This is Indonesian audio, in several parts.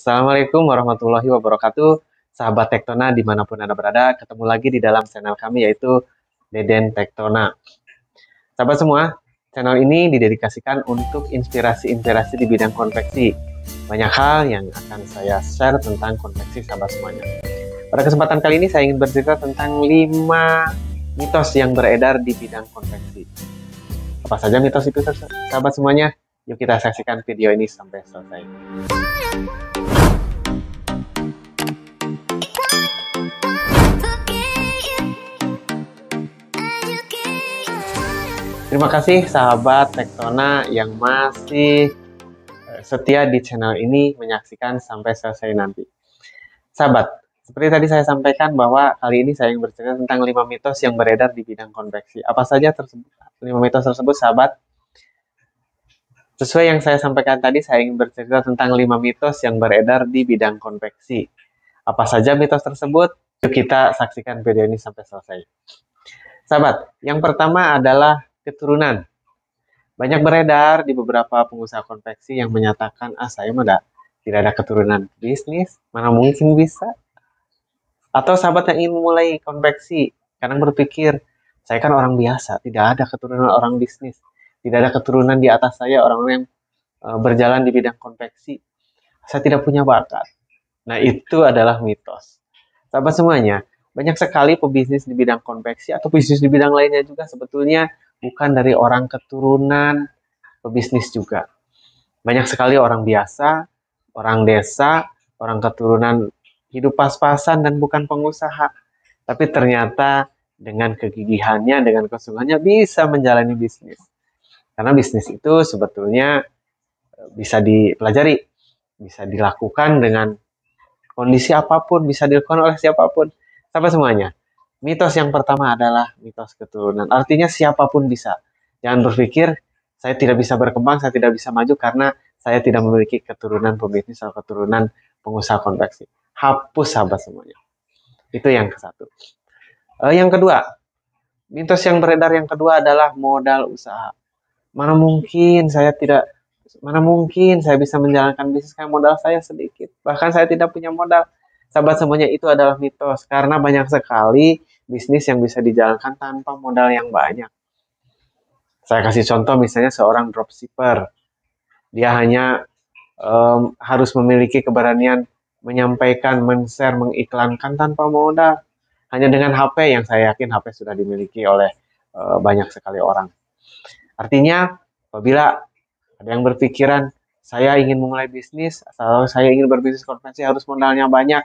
Assalamualaikum warahmatullahi wabarakatuh. Sahabat Tektona dimanapun Anda berada, ketemu lagi di dalam channel kami yaitu Deden Tektona. Sahabat semua, channel ini didedikasikan untuk inspirasi-inspirasi di bidang konveksi. Banyak hal yang akan saya share tentang konveksi sahabat semuanya. Pada kesempatan kali ini saya ingin bercerita tentang 5 mitos yang beredar di bidang konveksi. Apa saja mitos itu sahabat semuanya? Yuk kita saksikan video ini sampai selesai. Terima kasih sahabat Tektona yang masih eh, setia di channel ini menyaksikan sampai selesai nanti. Sahabat, seperti tadi saya sampaikan bahwa kali ini saya ingin bercerita tentang 5 mitos yang beredar di bidang konveksi. Apa saja tersebut, lima mitos tersebut, sahabat? Sesuai yang saya sampaikan tadi, saya ingin bercerita tentang 5 mitos yang beredar di bidang konveksi. Apa saja mitos tersebut? Yuk kita saksikan video ini sampai selesai. Sahabat, yang pertama adalah keturunan. Banyak beredar di beberapa pengusaha konveksi yang menyatakan, ah saya mah tidak ada keturunan bisnis, mana mungkin bisa. Atau sahabat yang ingin mulai konveksi, kadang berpikir, saya kan orang biasa, tidak ada keturunan orang bisnis, tidak ada keturunan di atas saya orang-orang yang eh, berjalan di bidang konveksi. Saya tidak punya bakat. Nah itu adalah mitos. Sahabat semuanya, banyak sekali pebisnis di bidang konveksi atau bisnis di bidang lainnya juga sebetulnya bukan dari orang keturunan pebisnis juga. Banyak sekali orang biasa, orang desa, orang keturunan hidup pas-pasan dan bukan pengusaha. Tapi ternyata dengan kegigihannya, dengan kesungguhannya bisa menjalani bisnis. Karena bisnis itu sebetulnya e, bisa dipelajari, bisa dilakukan dengan kondisi apapun, bisa dilakukan oleh siapapun. Sampai semuanya. Mitos yang pertama adalah mitos keturunan. Artinya siapapun bisa. Jangan berpikir saya tidak bisa berkembang, saya tidak bisa maju karena saya tidak memiliki keturunan pebisnis atau keturunan pengusaha konveksi. Hapus sahabat semuanya. Itu yang ke satu. Uh, yang kedua, mitos yang beredar yang kedua adalah modal usaha. Mana mungkin saya tidak mana mungkin saya bisa menjalankan bisnis karena modal saya sedikit. Bahkan saya tidak punya modal. Sahabat semuanya itu adalah mitos karena banyak sekali bisnis yang bisa dijalankan tanpa modal yang banyak. Saya kasih contoh misalnya seorang dropshipper. Dia hanya um, harus memiliki keberanian menyampaikan, men-share, mengiklankan tanpa modal. Hanya dengan HP yang saya yakin HP sudah dimiliki oleh uh, banyak sekali orang. Artinya, apabila ada yang berpikiran, saya ingin memulai bisnis, atau saya ingin berbisnis konvensi harus modalnya banyak,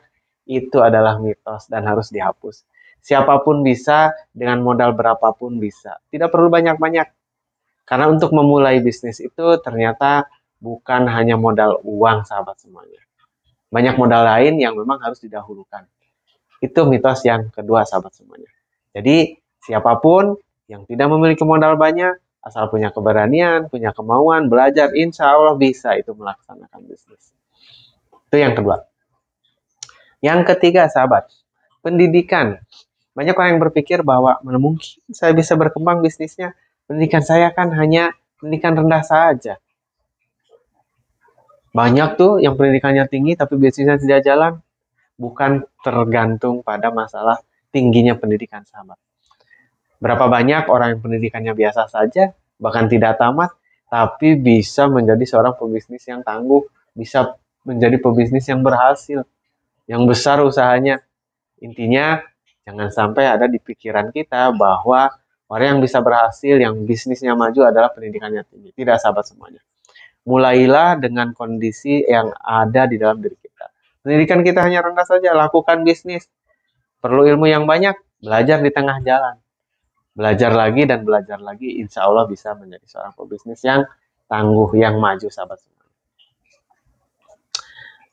itu adalah mitos dan harus dihapus. Siapapun bisa, dengan modal berapapun bisa. Tidak perlu banyak-banyak. Karena untuk memulai bisnis itu ternyata bukan hanya modal uang sahabat semuanya. Banyak modal lain yang memang harus didahulukan. Itu mitos yang kedua sahabat semuanya. Jadi siapapun yang tidak memiliki modal banyak, asal punya keberanian, punya kemauan, belajar, insya Allah bisa itu melaksanakan bisnis. Itu yang kedua. Yang ketiga, sahabat, pendidikan. Banyak orang yang berpikir bahwa mana mungkin saya bisa berkembang bisnisnya, pendidikan saya kan hanya pendidikan rendah saja. Banyak tuh yang pendidikannya tinggi tapi bisnisnya tidak jalan. Bukan tergantung pada masalah tingginya pendidikan sahabat. Berapa banyak orang yang pendidikannya biasa saja, bahkan tidak tamat, tapi bisa menjadi seorang pebisnis yang tangguh, bisa menjadi pebisnis yang berhasil, yang besar usahanya. Intinya, Jangan sampai ada di pikiran kita bahwa orang yang bisa berhasil, yang bisnisnya maju adalah pendidikannya tinggi. Tidak sahabat semuanya. Mulailah dengan kondisi yang ada di dalam diri kita. Pendidikan kita hanya rendah saja, lakukan bisnis. Perlu ilmu yang banyak, belajar di tengah jalan. Belajar lagi dan belajar lagi, insya Allah bisa menjadi seorang pebisnis yang tangguh, yang maju sahabat semuanya.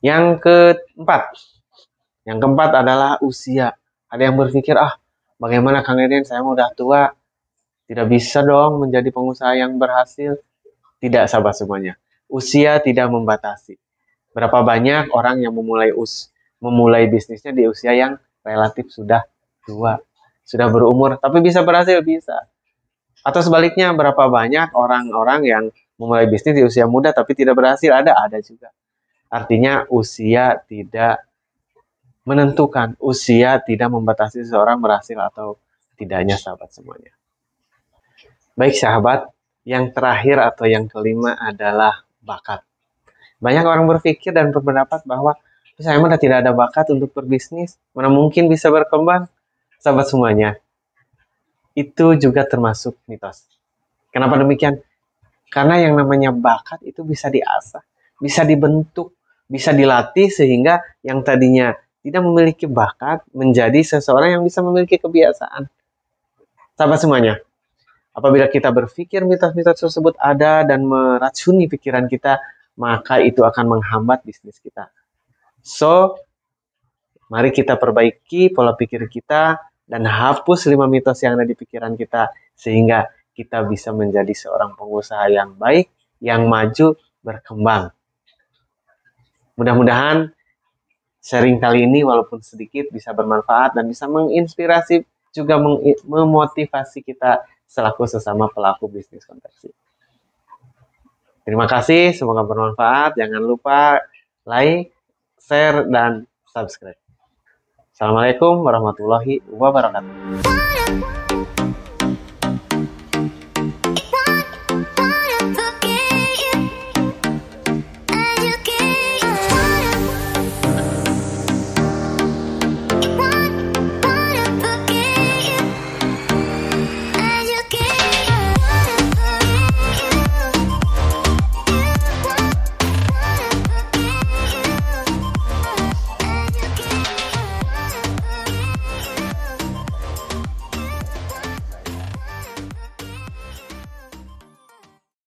Yang keempat, yang keempat adalah usia ada yang berpikir, ah bagaimana Kang Eden, saya udah tua, tidak bisa dong menjadi pengusaha yang berhasil. Tidak sahabat semuanya, usia tidak membatasi. Berapa banyak orang yang memulai us memulai bisnisnya di usia yang relatif sudah tua, sudah berumur, tapi bisa berhasil bisa. Atau sebaliknya, berapa banyak orang-orang yang memulai bisnis di usia muda tapi tidak berhasil ada ada juga. Artinya usia tidak menentukan usia tidak membatasi seseorang berhasil atau tidaknya sahabat semuanya. Baik sahabat, yang terakhir atau yang kelima adalah bakat. Banyak orang berpikir dan berpendapat bahwa saya mana tidak ada bakat untuk berbisnis, mana mungkin bisa berkembang, sahabat semuanya. Itu juga termasuk mitos. Kenapa demikian? Karena yang namanya bakat itu bisa diasah, bisa dibentuk, bisa dilatih sehingga yang tadinya tidak memiliki bakat menjadi seseorang yang bisa memiliki kebiasaan. Sahabat semuanya, apabila kita berpikir mitos-mitos tersebut ada dan meracuni pikiran kita, maka itu akan menghambat bisnis kita. So, mari kita perbaiki pola pikir kita dan hapus lima mitos yang ada di pikiran kita sehingga kita bisa menjadi seorang pengusaha yang baik, yang maju, berkembang. Mudah-mudahan sharing kali ini walaupun sedikit bisa bermanfaat dan bisa menginspirasi juga meng- memotivasi kita selaku sesama pelaku bisnis konversi. Terima kasih, semoga bermanfaat. Jangan lupa like, share, dan subscribe. Assalamualaikum warahmatullahi wabarakatuh.